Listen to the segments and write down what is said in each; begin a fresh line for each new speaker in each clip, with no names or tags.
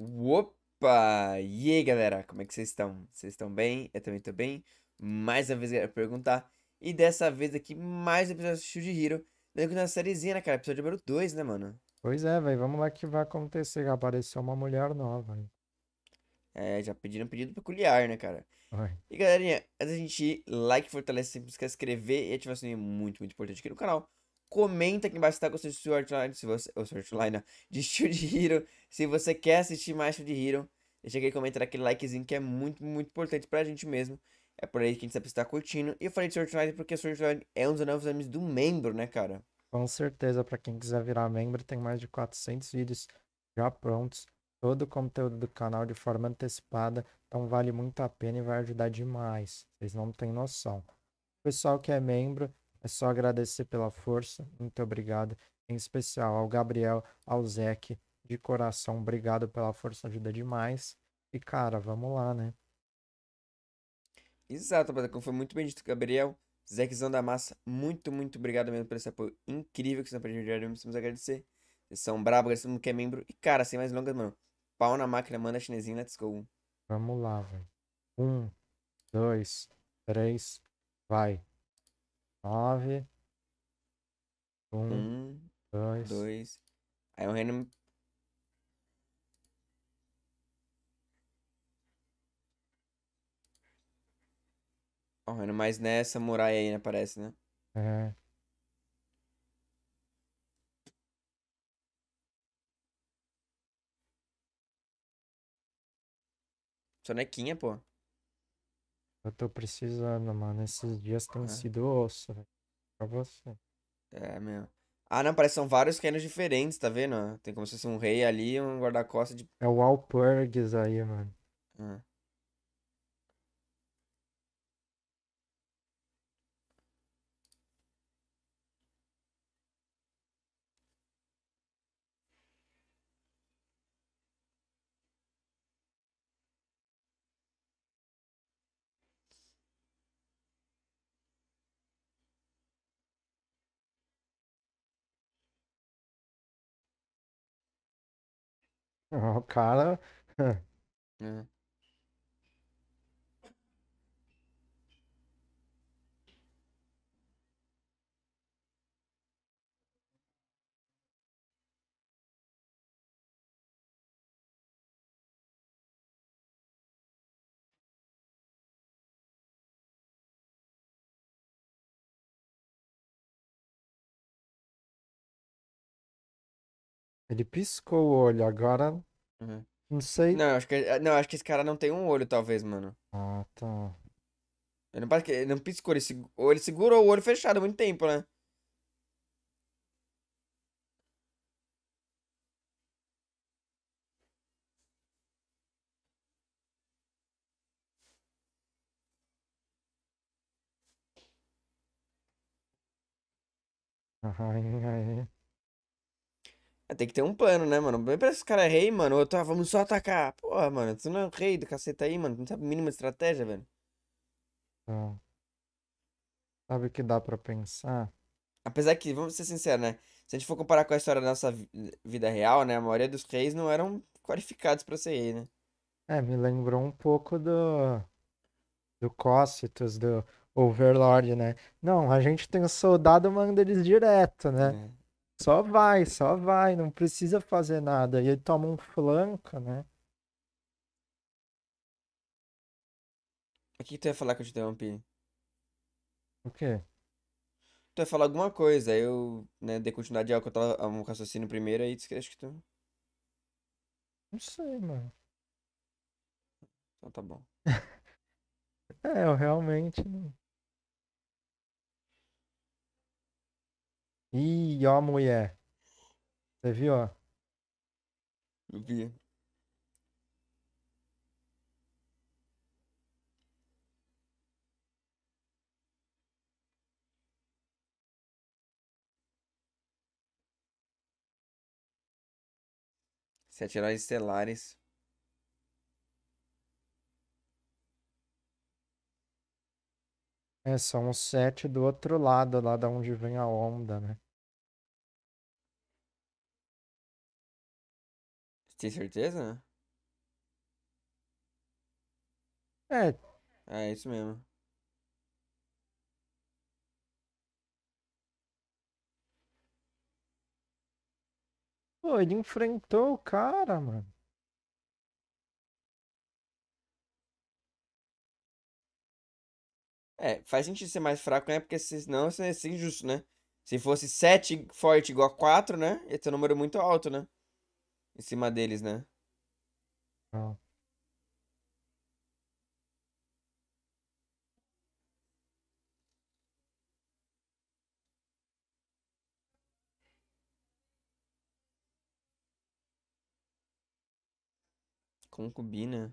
Opa! E aí, galera, como é que vocês estão? Vocês estão bem? Eu também tô bem. Mais uma vez, galera, perguntar. E dessa vez aqui, mais um episódio de Hiro. Hero. Dentro né, da sériezinha, né, cara? Episódio número 2, né, mano?
Pois é, velho. Vamos lá que vai acontecer. Apareceu uma mulher nova.
É, já pediram um pedido peculiar, né, cara? Oi. E, galerinha, antes da gente ir, like, fortalece, se esquece inscrever e ativar o sininho. Muito, muito importante aqui no canal Comenta aqui embaixo se tá gostando de Swordline, se você... Ou oh, Swordline, De Shield Hero. Se você quer assistir mais Shield Hero. Deixa aquele comentário, aquele likezinho que é muito, muito importante pra gente mesmo. É por aí que a gente sabe se tá curtindo. E eu falei de Swordline porque Swordline é um dos novos animes do membro, né, cara?
Com certeza, para quem quiser virar membro, tem mais de 400 vídeos já prontos. Todo o conteúdo do canal de forma antecipada. Então vale muito a pena e vai ajudar demais. Vocês não têm noção. O pessoal que é membro é só agradecer pela força. Muito obrigado. Em especial ao Gabriel, ao Zeke. De coração, obrigado pela força, ajuda demais. E, cara, vamos lá, né?
Exato, Patacão. Foi muito bem dito, Gabriel. Zequezão da Massa, muito, muito obrigado mesmo por esse apoio incrível que vocês aprendem diariamente. Precisamos agradecer. Vocês são bravos, agradecemos mundo que é membro. E, cara, sem mais longas, mano. Pau na máquina, manda chinesinho, let's go.
Vamos lá, velho. Um, dois, três, vai nove
um dois dois. Aí o Renan. Ó, o Renan mais nessa muralha aí, né? Parece, né? É. Sonequinha, é pô. Eu tô
precisando, mano. Esses dias tem é. sido osso, velho. Pra você.
É, mesmo. Ah, não, parece que são vários canos diferentes, tá vendo? Tem como se fosse um rei ali, um guarda-costas de...
É o Alpurgs aí, mano.
É.
O
cara. É. Ele piscou o olho, agora. Uhum.
Não sei. Não acho, que, eh, não, acho que esse cara não tem um olho, talvez, mano. Ah, tá. Ele não, ele não piscou, ele, seg... ele segurou o olho fechado há muito tempo, né? Ai, ai. Ah, tem que ter um plano, né, mano? Bem pra esses cara é rei, mano. tô, ah, vamos só atacar. Porra, mano, tu não é um rei do caceta aí, mano. Tu não sabe a mínima estratégia, velho.
Então, sabe o que dá pra pensar?
Apesar que, vamos ser sinceros, né? Se a gente for comparar com a história da nossa vida real, né? A maioria dos reis não eram qualificados pra ser rei, né?
É, me lembrou um pouco do. Do Cócitos, do Overlord, né? Não, a gente tem o um soldado, manda eles direto, né? É. Só vai, só vai, não precisa fazer nada. E ele toma um flanca,
né? O que tu ia falar que eu te interrompi? O quê? Tu ia falar alguma coisa, aí eu, né, dei continuidade ao que eu tava, ao raciocínio primeiro, aí disse que acho que tu... Não
sei, mano. Então tá bom. é, eu realmente não... Ih, ó a mulher. Você viu, ó?
Eu vi. Sete heróis estelares.
É, são os sete do outro lado, lá da onde vem a onda, né?
Tem certeza? É. é. É isso mesmo.
Pô, ele enfrentou o cara, mano.
É, faz sentido ser mais fraco, né? Porque senão isso é injusto, né? Se fosse 7 forte igual a 4, né? Ia ter um número muito alto, né? Em cima deles, né? Ah. Concubina.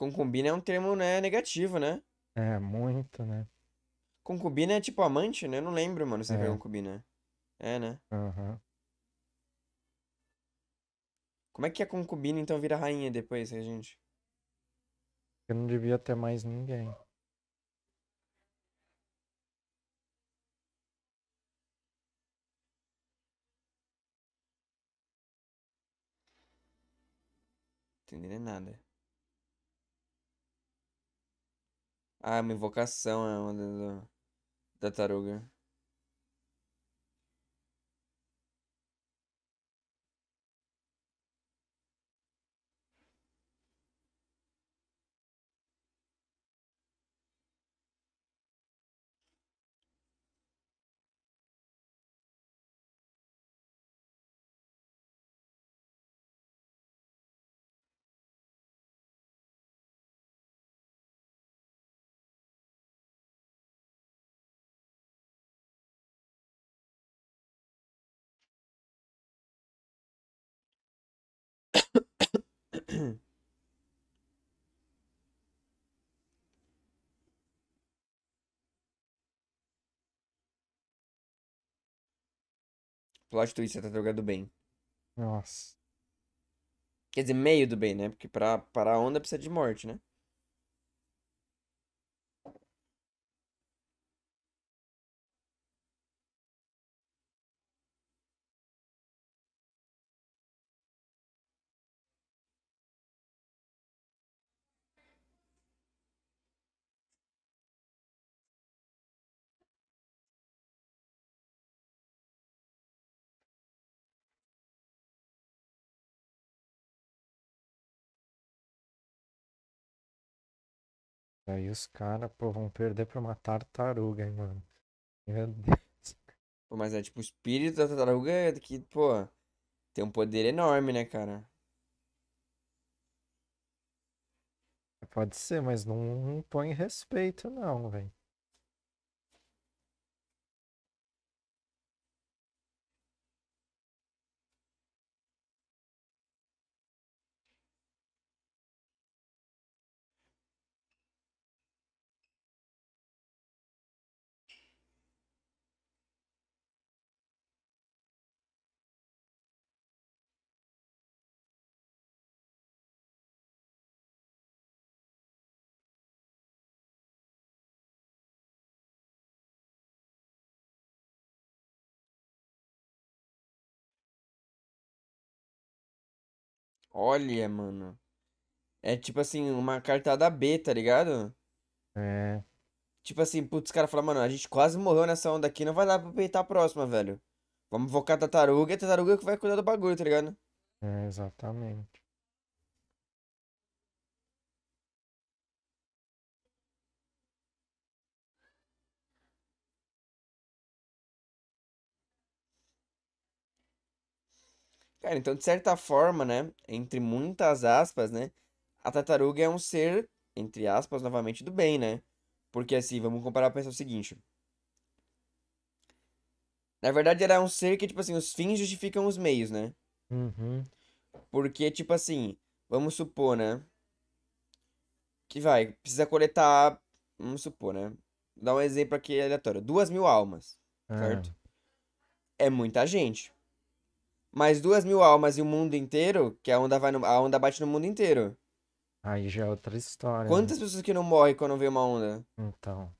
Concubina é um termo, né, negativo, né?
É, muito, né?
Concubina é tipo amante, né? Eu não lembro, mano, se é, é. concubina. É, né? Aham. Uhum. Como é que a concubina então vira rainha depois, gente?
Eu não devia ter mais ninguém.
Entenderia nada. Ah, uma invocação é uma da, da tartaruga. Plot twist, você tá jogando bem. Nossa. Quer dizer, meio do bem, né? Porque pra parar a onda precisa de morte, né?
Aí os caras, pô, vão perder pra uma tartaruga, hein, mano. Meu Deus.
Pô, mas é tipo, o espírito da tartaruga é que, pô, tem um poder enorme, né, cara?
Pode ser, mas não, não põe respeito, não, velho.
Olha, mano. É tipo assim, uma cartada B, tá ligado? É. Tipo assim, putz, os caras falam, mano, a gente quase morreu nessa onda aqui, não vai dar pra peitar a próxima, velho. Vamos focar a tartaruga, a tartaruga que vai cuidar do bagulho, tá ligado?
É, exatamente.
Cara, então de certa forma, né, entre muitas aspas, né, a tartaruga é um ser, entre aspas, novamente do bem, né? Porque assim, vamos comparar para pensar o seguinte. Na verdade, era é um ser que, tipo assim, os fins justificam os meios, né? Uhum. Porque, tipo assim, vamos supor, né? Que vai, precisa coletar. Vamos supor, né? Vou dar um exemplo aqui aleatório. Duas mil almas, ah. certo? É muita gente mais duas mil almas e o mundo inteiro, que a onda, vai no, a onda bate no mundo inteiro.
Aí já é outra história. Né? Quantas né?
pessoas que não morrem quando vem uma onda?
Então.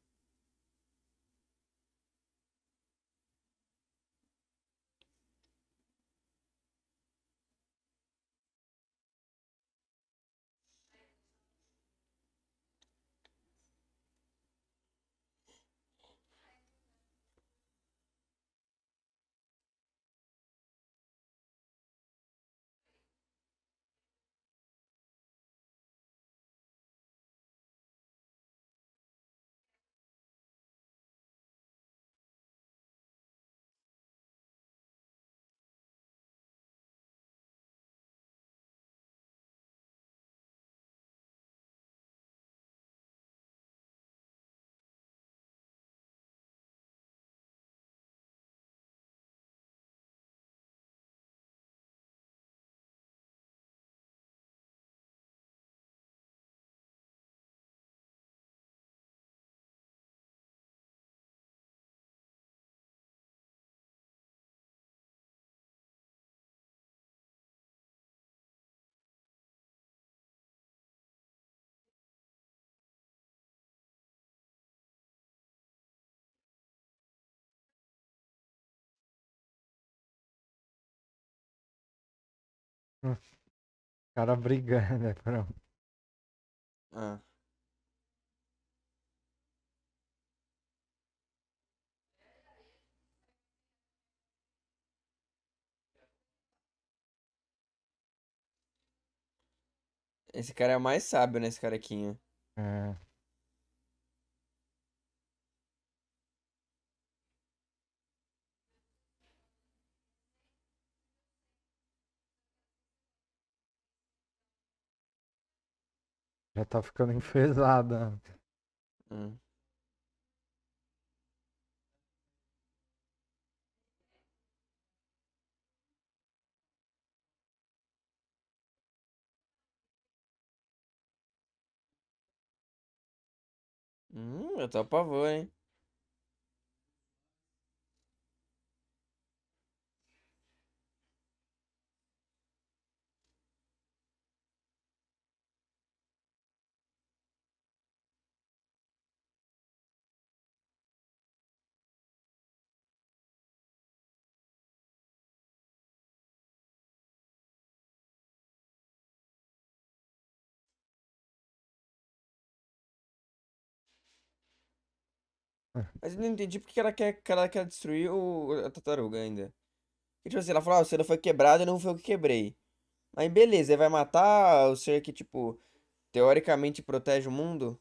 Hum. cara brigando, né, é pronto. Ah.
Esse cara é mais sábio, né, esse carequinha.
É.
Já tá ficando enfesada.
Hum. Hum, eu tô a pavor, hein?
É. Mas eu não entendi porque ela quer, que ela quer destruir o, a tartaruga ainda. Porque, tipo assim, ela fala, ah, o selo foi quebrado e não foi o que quebrei. Aí beleza, ele vai matar o ser que, tipo, teoricamente protege o mundo?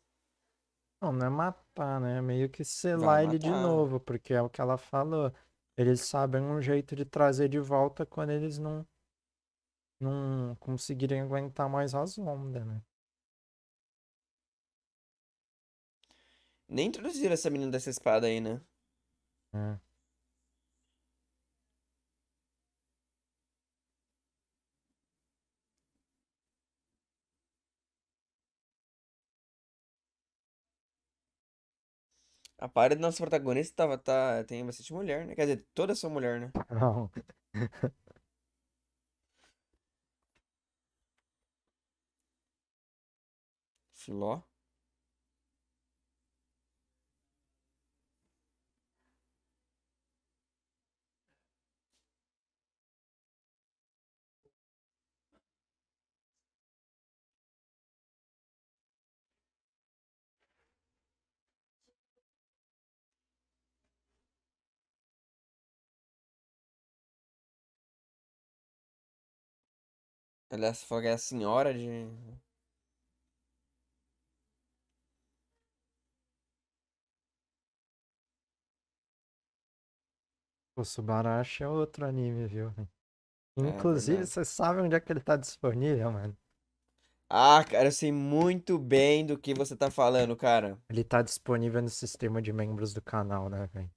Não, não é matar, né? É meio que selar ele de novo, porque é o que ela falou. Eles sabem um jeito de trazer de volta quando eles não, não conseguirem aguentar mais as ondas, né?
Nem introduziram essa menina dessa espada aí, né? É. A parte do nosso protagonista tava, tá, tem bastante mulher, né? Quer dizer, toda sua mulher, né?
Não. Filó.
Aliás, é, é a senhora de.
O Subarashi é outro anime, viu? É
Inclusive, é
você sabe onde é que ele tá disponível, mano?
Ah, cara, eu sei muito bem do que você tá falando, cara.
Ele tá disponível no sistema de membros do canal, né, velho?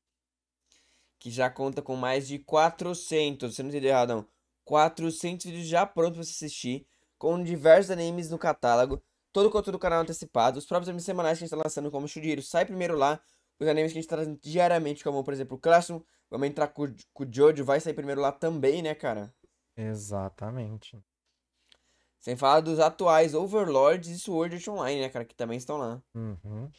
Que já conta com mais de 400, você não entendeu errado, não. 400 vídeos já prontos para você assistir, com diversos animes no catálogo, todo o conteúdo do canal antecipado, os próprios animes semanais que a gente está lançando, como Shudiro, sai primeiro lá, os animes que a gente está trazendo diariamente, como por exemplo o Classroom, vamos entrar com, com o Jojo, vai sair primeiro lá também, né, cara?
Exatamente.
Sem falar dos atuais Overlords e Sword Art Online, né, cara, que também estão lá. Uhum.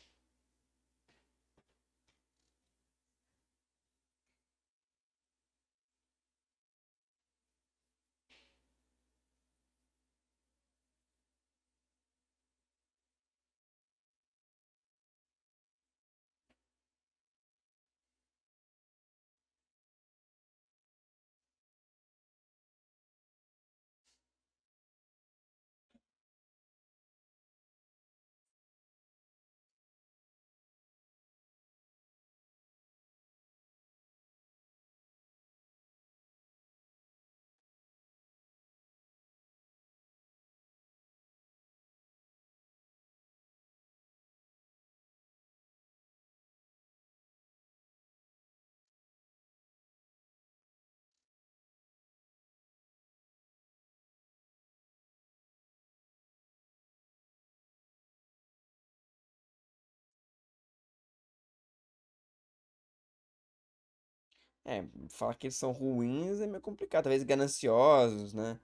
É, falar que eles são ruins é meio complicado. Talvez gananciosos, né?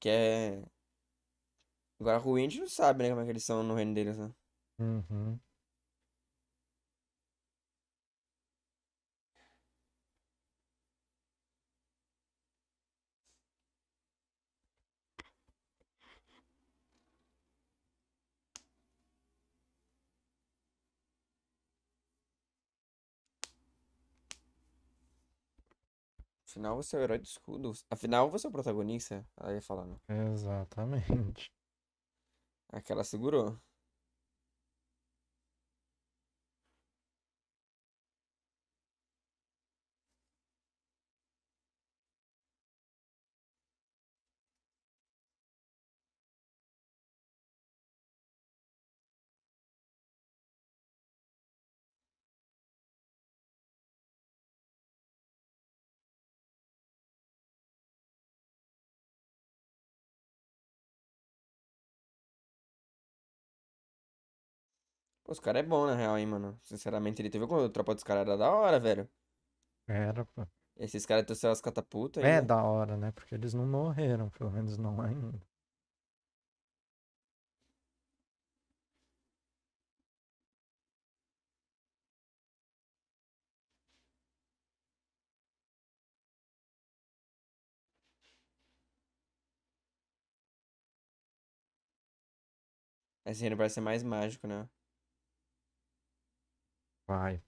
Que é. Agora, ruim a gente não sabe, né? Como é que eles são no reino deles, né?
Uhum.
Afinal, você é o herói do escudo. Afinal, você é o protagonista. Ela ia falando.
Né? Exatamente.
Aquela segurou. Pô, os caras é bom, na real, hein, mano. Sinceramente, ele teve quando o tropa dos caras era da hora, velho. Era, pô. Esses caras trouxeram as catapultas. É da
hora, né? Porque eles não morreram, pelo menos não ainda.
Esse reino parece ser mais mágico, né? Vai.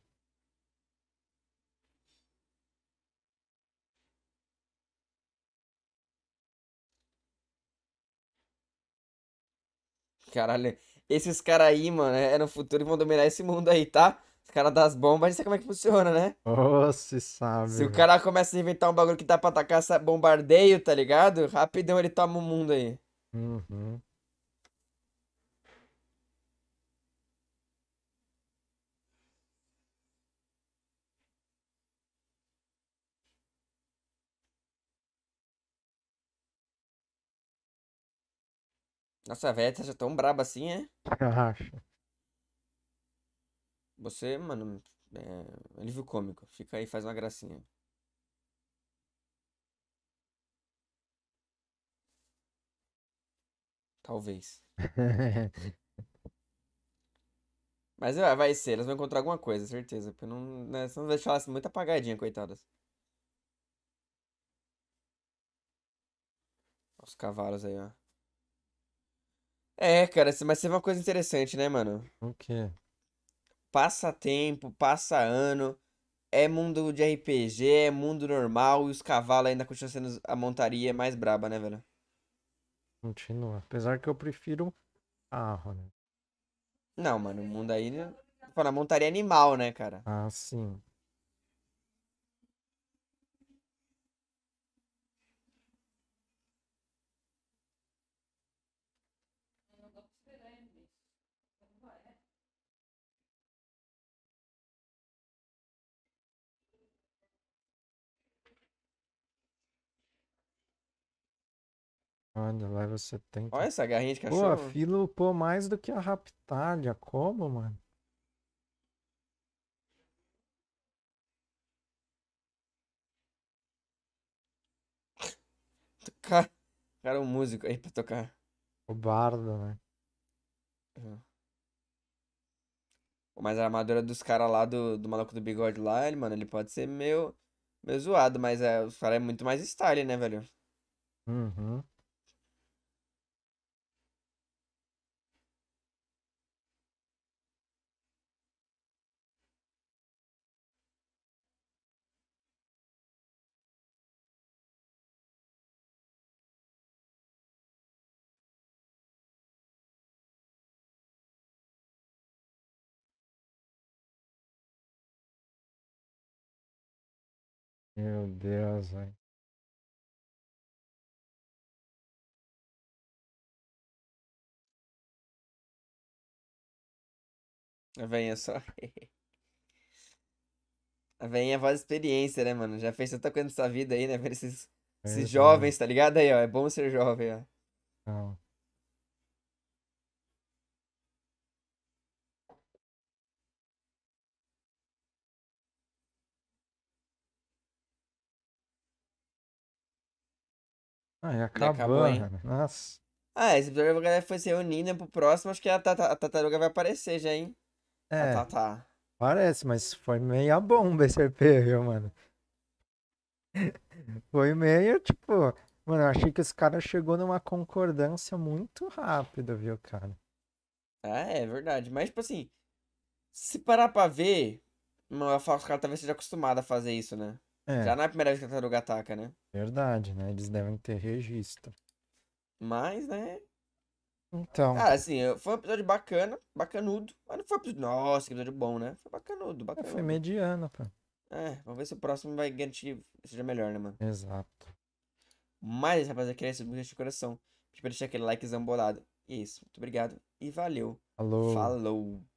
Caralho, esses caras aí, mano, é, é no futuro e vão dominar esse mundo aí, tá? Os caras das bombas, a gente sabe como é que funciona, né?
Nossa, se sabe. Se o
cara começa a inventar um bagulho que dá pra atacar essa bombardeio, tá ligado? Rapidão ele toma o mundo aí.
Uhum.
Nossa, velho, tá tão braba assim, é?
Acho.
Você, mano, é... alívio cômico. Fica aí, faz uma gracinha. Talvez. Mas ah, vai ser, elas vão encontrar alguma coisa, certeza. Porque não, né, não deixar elas muito apagadinha, coitadas. Os cavalos aí, ó. É, cara, mas teve é uma coisa interessante, né, mano? O quê? Passa tempo, passa ano, é mundo de RPG, é mundo normal e os cavalos ainda continuam sendo a montaria mais braba, né, velho?
Continua. Apesar que eu prefiro carro,
né? Não, mano, o mundo aí. Né? Na montaria é animal, né, cara? Ah, sim.
Olha, leva 70. Olha essa garrinha de cachorro. Pô, a Fila upou mais do que a Raptalia. Como, mano?
Tocar. Cara, é um músico aí pra tocar.
O bardo, né?
Mas a armadura dos caras lá do, do maluco do bigode lá, ele, mano, ele pode ser meio, meio zoado, mas é, os caras é muito mais style, né, velho?
Uhum. Meu Deus, ah, velho.
Ah, é a velhinha só. A é faz experiência, né, mano? Já fez tanta coisa nessa vida aí, né? Ver esses, esses é. jovens, tá ligado? Aí, ó. É bom ser jovem, ó.
Não. Ah,
é e acabou, hein? Nossa. Ah, esse episódio a galera foi se reunindo pro próximo, acho que a, tata, a tartaruga vai aparecer já, hein? É. tá. tata.
Parece, mas foi meia bomba esse EP, viu, mano? foi meio, tipo. Mano, eu achei que os caras chegou numa concordância muito rápida, viu, cara?
Ah, é verdade. Mas, tipo assim, se parar pra ver, eu falo que os caras talvez seja acostumado a fazer isso, né? É. Já não é a primeira vez que a tartaruga ataca, né?
Verdade, né? Eles devem ter registro.
Mas, né? Então. Cara, ah, assim, foi um episódio bacana, bacanudo. Mas não foi um episódio. Nossa, que episódio bom, né? Foi bacanudo, é, bacanudo. foi
mediano, pô.
É, vamos ver se o próximo vai garantir seja melhor, né, mano?
Exato.
Mas, rapaziada, queria subir de coração. Deixa eu deixar aquele likezão bolado. E é isso. Muito obrigado e valeu. Falou. Falou.